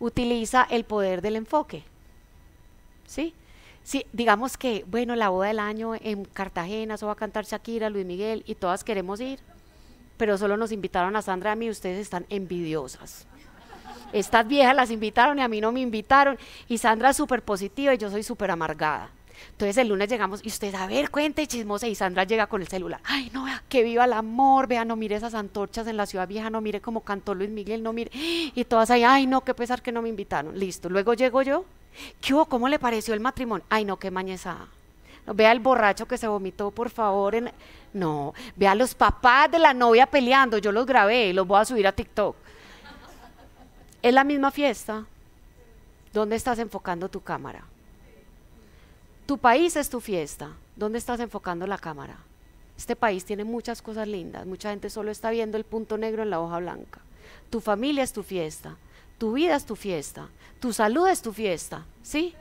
utiliza el poder del enfoque. ¿Sí? Sí, digamos que, bueno, la boda del año en Cartagena, eso va a cantar Shakira, Luis Miguel, y todas queremos ir, pero solo nos invitaron a Sandra y a mí, ustedes están envidiosas. Estas viejas las invitaron y a mí no me invitaron, y Sandra es súper positiva y yo soy súper amargada. Entonces el lunes llegamos y usted, a ver, cuente, chismosa, y Sandra llega con el celular. Ay, no, vea, que viva el amor, vea, no mire esas antorchas en la ciudad vieja, no mire como cantó Luis Miguel, no mire. Y todas ahí, ay, no, qué pesar que no me invitaron. Listo, luego llego yo. ¿Qué hubo? ¿Cómo le pareció el matrimonio? Ay, no, qué mañezada. Vea el borracho que se vomitó, por favor. No, vea los papás de la novia peleando, yo los grabé, y los voy a subir a TikTok. Es la misma fiesta. ¿Dónde estás enfocando tu cámara? Tu país es tu fiesta. ¿Dónde estás enfocando la cámara? Este país tiene muchas cosas lindas. Mucha gente solo está viendo el punto negro en la hoja blanca. Tu familia es tu fiesta. Tu vida es tu fiesta. Tu salud es tu fiesta. ¿Sí?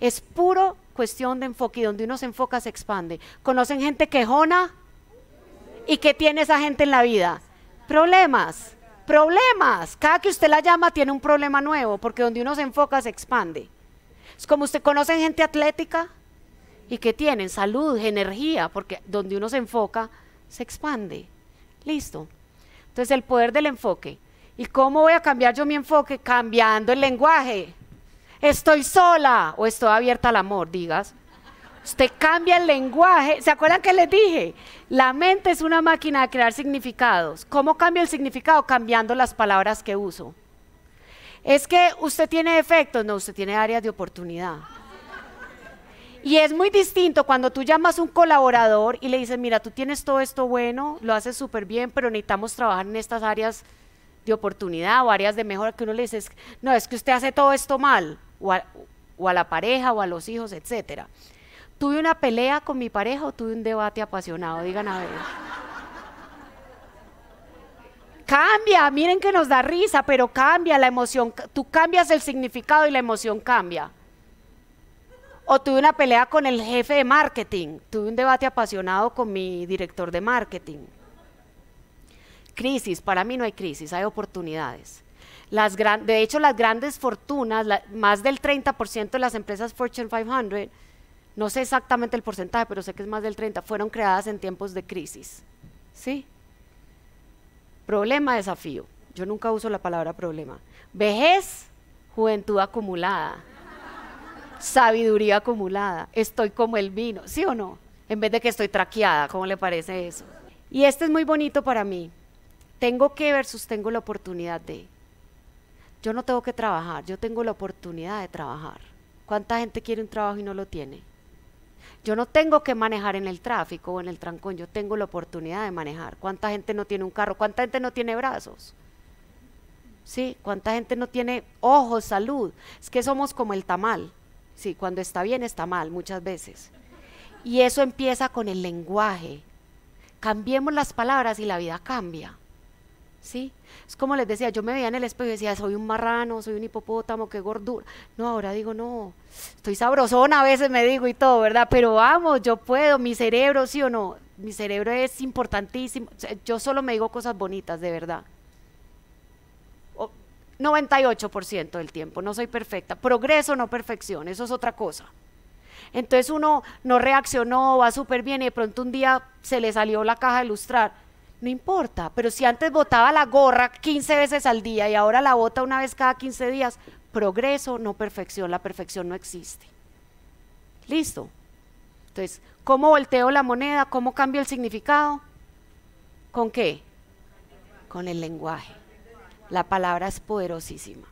Es puro cuestión de enfoque y donde uno se enfoca se expande. ¿Conocen gente quejona? ¿Y qué tiene esa gente en la vida? Problemas. Problemas. Cada que usted la llama tiene un problema nuevo porque donde uno se enfoca se expande. Es como usted conoce gente atlética y que tienen salud, energía, porque donde uno se enfoca, se expande. Listo. Entonces el poder del enfoque. ¿Y cómo voy a cambiar yo mi enfoque? Cambiando el lenguaje. Estoy sola o estoy abierta al amor, digas. Usted cambia el lenguaje. ¿Se acuerdan que les dije? La mente es una máquina de crear significados. ¿Cómo cambio el significado? Cambiando las palabras que uso. Es que usted tiene defectos, no, usted tiene áreas de oportunidad. Y es muy distinto cuando tú llamas a un colaborador y le dices, mira, tú tienes todo esto bueno, lo haces súper bien, pero necesitamos trabajar en estas áreas de oportunidad o áreas de mejora que uno le dice, no, es que usted hace todo esto mal, o a, la pareja, o a los hijos, etcétera. ¿Tuve una pelea con mi pareja o tuve un debate apasionado? Digan a ver. cambia, miren que nos da risa, pero cambia la emoción, tú cambias el significado y la emoción cambia o tuve una pelea con el jefe de marketing, tuve un debate apasionado con mi director de marketing. Crisis, para mí no hay crisis, hay oportunidades. Las de hecho, las grandes fortunas, más del 30% de las empresas Fortune 500, no sé exactamente el porcentaje, pero sé que es más del 30%, fueron creadas en tiempos de crisis. ¿Sí? Problema, desafío. Yo nunca uso la palabra problema. Vejez, juventud acumulada sabiduría acumulada. Estoy como el vino, ¿sí o no? En vez de que estoy traqueada, ¿cómo le parece eso? Y este es muy bonito para mí. Tengo que versus tengo la oportunidad de. Yo no tengo que trabajar, yo tengo la oportunidad de trabajar. ¿Cuánta gente quiere un trabajo y no lo tiene? Yo no tengo que manejar en el tráfico o en el trancón, yo tengo la oportunidad de manejar. ¿Cuánta gente no tiene un carro? ¿Cuánta gente no tiene brazos? ¿Sí? ¿Cuánta gente no tiene ojos, salud? Es que somos como el tamal. Sí, cuando está bien está mal muchas veces. Y eso empieza con el lenguaje. Cambiemos las palabras y la vida cambia. ¿Sí? Es como les decía, yo me veía en el espejo y decía, soy un marrano, soy un hipopótamo, qué gordura. No, ahora digo, no, estoy sabrosona a veces me digo y todo, ¿verdad? Pero vamos, yo puedo, mi cerebro, sí o no, mi cerebro es importantísimo. Yo solo me digo cosas bonitas, de verdad. 98% del tiempo, no soy perfecta. Progreso, no perfección, eso es otra cosa. Entonces uno no reaccionó, va súper bien y de pronto un día se le salió la caja de lustrar. No importa, pero si antes botaba la gorra 15 veces al día y ahora la bota una vez cada 15 días, progreso, no perfección, la perfección no existe. Listo. Entonces, ¿cómo volteo la moneda? ¿Cómo cambio el significado? ¿Con qué? Con el lenguaje. La palabra es poderosísima.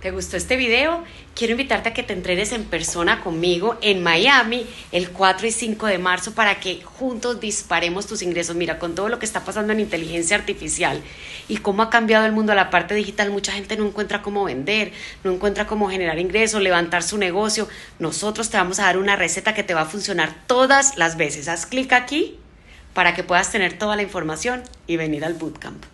¿Te gustó este video? Quiero invitarte a que te entrenes en persona conmigo en Miami el 4 y 5 de marzo para que juntos disparemos tus ingresos. Mira, con todo lo que está pasando en inteligencia artificial y cómo ha cambiado el mundo a la parte digital, mucha gente no encuentra cómo vender, no encuentra cómo generar ingresos, levantar su negocio. Nosotros te vamos a dar una receta que te va a funcionar todas las veces. Haz clic aquí para que puedas tener toda la información y venir al bootcamp.